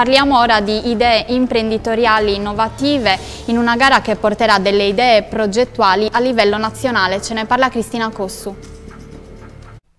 Parliamo ora di idee imprenditoriali innovative in una gara che porterà delle idee progettuali a livello nazionale. Ce ne parla Cristina Cossu.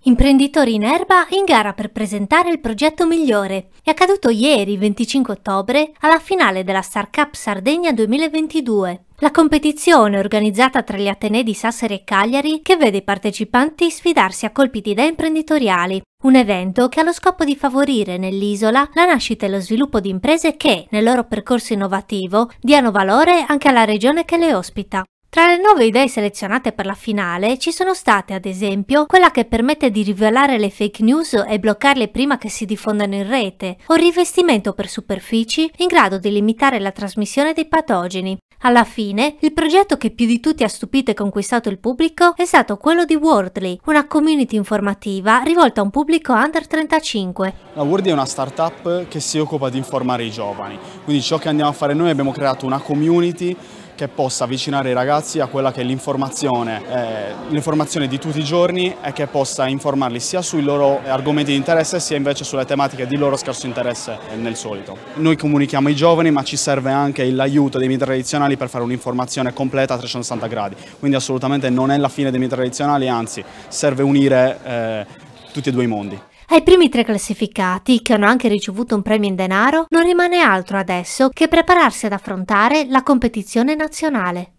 Imprenditori in erba in gara per presentare il progetto migliore. È accaduto ieri, 25 ottobre, alla finale della Startup Sardegna 2022 la competizione organizzata tra gli Atenei di Sassari e Cagliari che vede i partecipanti sfidarsi a colpi di idee imprenditoriali, un evento che ha lo scopo di favorire nell'isola la nascita e lo sviluppo di imprese che, nel loro percorso innovativo, diano valore anche alla regione che le ospita. Tra le nuove idee selezionate per la finale ci sono state, ad esempio, quella che permette di rivelare le fake news e bloccarle prima che si diffondano in rete, o il rivestimento per superfici in grado di limitare la trasmissione dei patogeni. Alla fine, il progetto che più di tutti ha stupito e conquistato il pubblico è stato quello di Wordly, una community informativa rivolta a un pubblico under 35. La Wordly è una startup che si occupa di informare i giovani, quindi ciò che andiamo a fare noi abbiamo creato una community che possa avvicinare i ragazzi a quella che è l'informazione, eh, l'informazione di tutti i giorni e che possa informarli sia sui loro argomenti di interesse sia invece sulle tematiche di loro scarso interesse eh, nel solito. Noi comunichiamo ai giovani ma ci serve anche l'aiuto dei media tradizionali per fare un'informazione completa a 360 gradi, quindi assolutamente non è la fine dei media tradizionali, anzi serve unire eh, tutti e due i mondi. Ai primi tre classificati, che hanno anche ricevuto un premio in denaro, non rimane altro adesso che prepararsi ad affrontare la competizione nazionale.